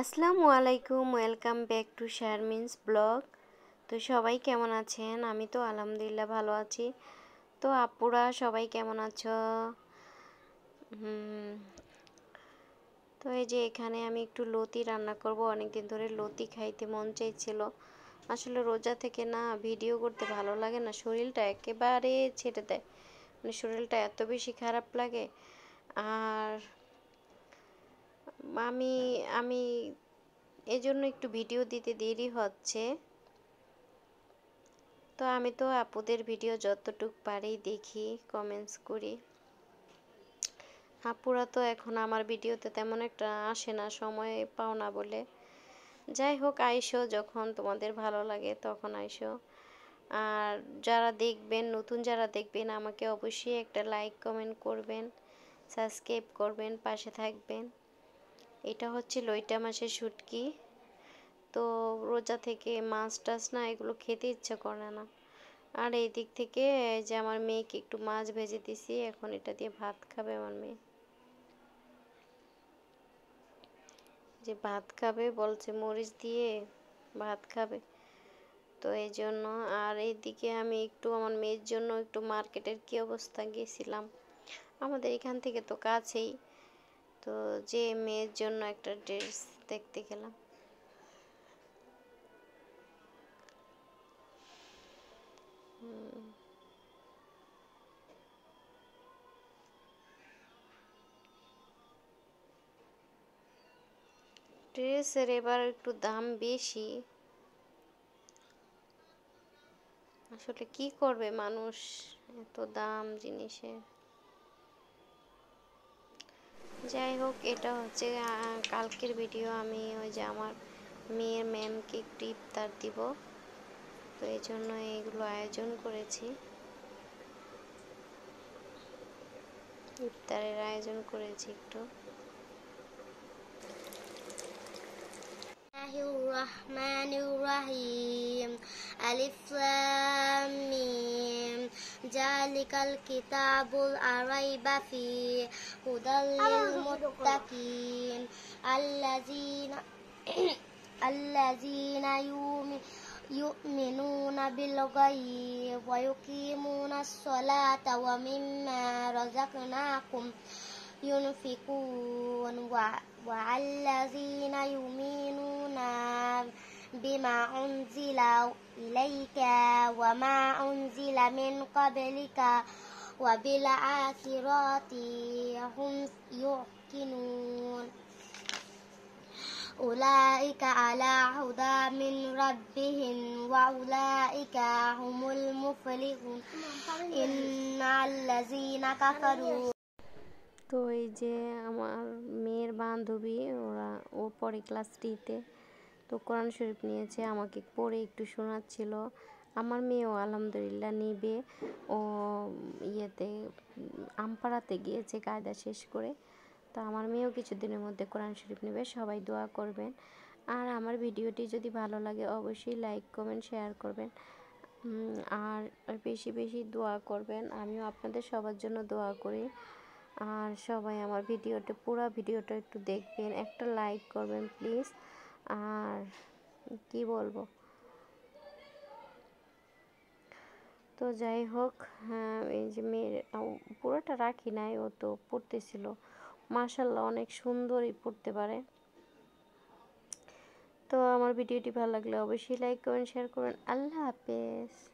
আসসালামু আলাইকুম welcome back to Sharmin's blog তো সবাই কেমন আছেন আমি তো আলহামদুলিল্লাহ ভালো আছি তো আপুরা সবাই কেমন আছো তো এই যে এখানে আমি একটু লতি রান্না করব অনেকদিন ধরে লতি খাইতে মন চাইছিল আসলে রোজা থেকে না ভিডিও করতে ভালো লাগে না শরীরটা একেবারে ছেড়ে দেয় মানে শরীরটা এত বেশি খারাপ লাগে আর আমি আমি এজন্য একটু ভিডিও দিতে দেরি হচ্ছে তো আমি তো আপুদের ভিডিও যতটুক পারি দেখি কমেন্টস করি আপুরা তো এখন আমার ভিডিওতে তেমন একটা আসে না সময় পাও না বলে যাই হোক আইসো যখন তোমাদের ভালো লাগে তখন আইসো আর যারা দেখবেন নতুন যারা দেখবেন আমাকে অবশ্যই একটা লাইক কমেন্ট করবেন সাবস্ক্রাইব করবেন পাশে থাকবেন এটা হচ্ছে লইটা মাসের শুটকি তো রোজা থেকে মাছ টাছ না এগুলো খেতে ইচ্ছা করে না আর এই দিক থেকে যে আমার মেয়েকে একটু মাছ ভেজে দিছি এখন এটা দিয়ে ভাত খাবে আমার মেয়ে যে ভাত খাবে বলছে মরিচ দিয়ে ভাত খাবে তো এই জন্য আর এইদিকে আমি একটু আমার মেয়ের জন্য একটু মার্কেটের কি অবস্থা গিয়েছিলাম আমাদের এখান থেকে তো কাছেই তো যে মেয়ের জন্য একটা ড্রেস দেখতে গেলাম ড্রেসের এবার একটু দাম বেশি আসলে কি করবে মানুষ এত দাম জিনিসের যাই হোক এটা হচ্ছে কালকের ভিডিও আমি ওই যে আমার মেয়ের ম্যামকে একটু ইফতার দিব তো এই জন্য এইগুলো আয়োজন করেছি ইফতারের আয়োজন করেছি একটু الرحمن الرحيم ألف لام ذلك الكتاب الأريب فيه هدى للمتقين الذين الذين يؤمنون يؤمنون بالغيب ويقيمون الصلاة ومما رزقناكم ينفقون وعالذين الذين يؤمنون بما أنزل إليك وما أنزل من قبلك وبالآخرة هم يوقنون أولئك على هدى من ربهم وأولئك هم المفلحون إن الذين كفروا তো এই যে আমার মেয়ের বান্ধবী ওরা ও পরে ক্লাস টিতে তো কোরআন শরীফ নিয়েছে আমাকে পড়ে একটু শোনাচ্ছিল আমার মেয়েও আলহামদুলিল্লাহ নিবে ও ইয়েতে আমপাড়াতে গিয়েছে কায়দা শেষ করে তো আমার মেয়েও কিছুদিনের মধ্যে কোরআন শরীফ নেবে সবাই দোয়া করবেন আর আমার ভিডিওটি যদি ভালো লাগে অবশ্যই লাইক কমেন্ট শেয়ার করবেন আর বেশি বেশি দোয়া করবেন আমিও আপনাদের সবার জন্য দোয়া করি আর সবাই আমার ভিডিওটা পুরো ভিডিওটা একটু দেখবেন একটা লাইক করবেন প্লিজ আর কি বলবো তো যাই হোক হ্যাঁ, এই যে মেয়ের পুরোটা রাখি নাই ও তো পড়তেছিল মার্শাল্লাহ অনেক সুন্দরই পড়তে পারে তো আমার ভিডিওটি ভালো লাগলে অবশ্যই লাইক করুন শেয়ার করুন আল্লাহ হাফেজ